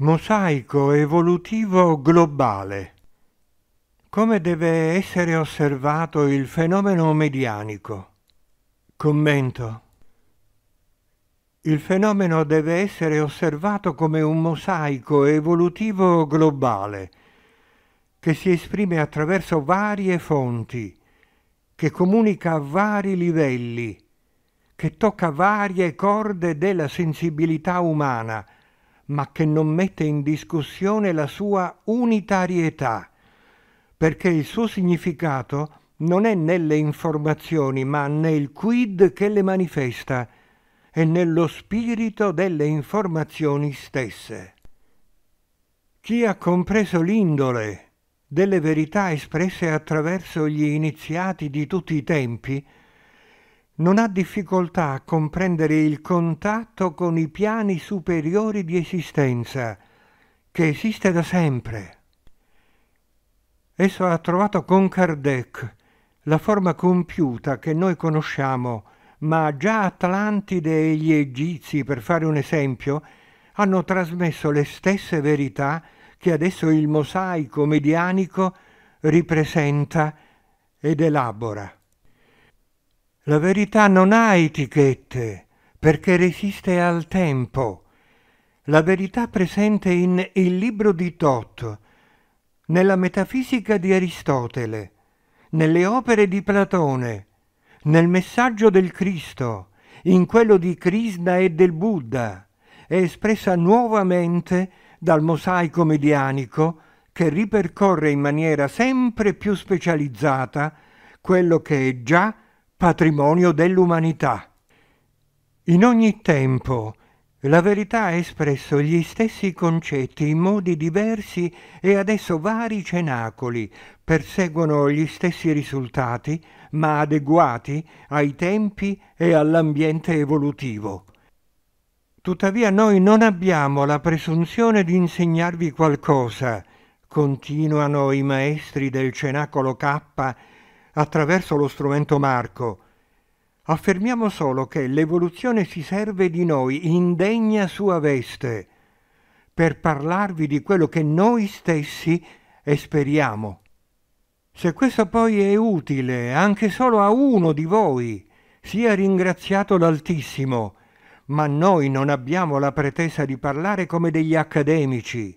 mosaico evolutivo globale. Come deve essere osservato il fenomeno medianico? Commento. Il fenomeno deve essere osservato come un mosaico evolutivo globale, che si esprime attraverso varie fonti, che comunica a vari livelli, che tocca varie corde della sensibilità umana, ma che non mette in discussione la sua unitarietà, perché il suo significato non è nelle informazioni, ma nel quid che le manifesta e nello spirito delle informazioni stesse. Chi ha compreso l'indole delle verità espresse attraverso gli iniziati di tutti i tempi, non ha difficoltà a comprendere il contatto con i piani superiori di esistenza, che esiste da sempre. Esso ha trovato con Kardec la forma compiuta che noi conosciamo, ma già Atlantide e gli Egizi, per fare un esempio, hanno trasmesso le stesse verità che adesso il mosaico medianico ripresenta ed elabora. La verità non ha etichette perché resiste al tempo. La verità presente in Il libro di Tot, nella metafisica di Aristotele, nelle opere di Platone, nel messaggio del Cristo, in quello di Krishna e del Buddha, è espressa nuovamente dal mosaico medianico che ripercorre in maniera sempre più specializzata quello che è già patrimonio dell'umanità. In ogni tempo la verità ha espresso gli stessi concetti in modi diversi e adesso vari cenacoli perseguono gli stessi risultati, ma adeguati ai tempi e all'ambiente evolutivo. Tuttavia noi non abbiamo la presunzione di insegnarvi qualcosa, continuano i maestri del cenacolo K attraverso lo strumento Marco. Affermiamo solo che l'evoluzione si serve di noi in degna sua veste per parlarvi di quello che noi stessi esperiamo. Se questo poi è utile anche solo a uno di voi, sia ringraziato l'Altissimo, ma noi non abbiamo la pretesa di parlare come degli accademici,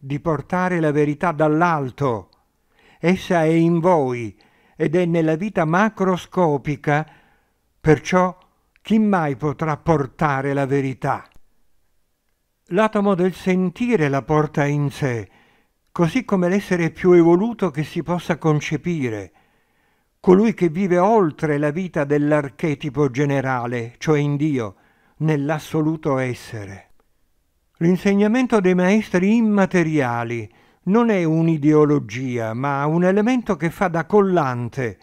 di portare la verità dall'alto. Essa è in voi, ed è nella vita macroscopica, perciò chi mai potrà portare la verità? L'atomo del sentire la porta in sé, così come l'essere più evoluto che si possa concepire, colui che vive oltre la vita dell'archetipo generale, cioè in Dio, nell'assoluto essere. L'insegnamento dei maestri immateriali, non è un'ideologia, ma un elemento che fa da collante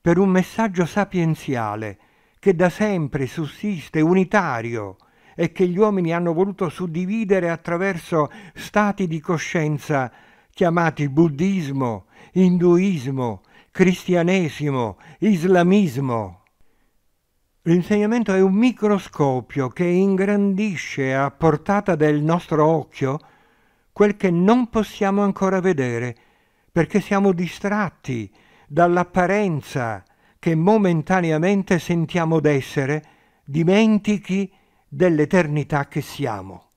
per un messaggio sapienziale che da sempre sussiste unitario e che gli uomini hanno voluto suddividere attraverso stati di coscienza chiamati buddismo, induismo, cristianesimo, islamismo. L'insegnamento è un microscopio che ingrandisce a portata del nostro occhio quel che non possiamo ancora vedere, perché siamo distratti dall'apparenza che momentaneamente sentiamo d'essere, dimentichi dell'eternità che siamo.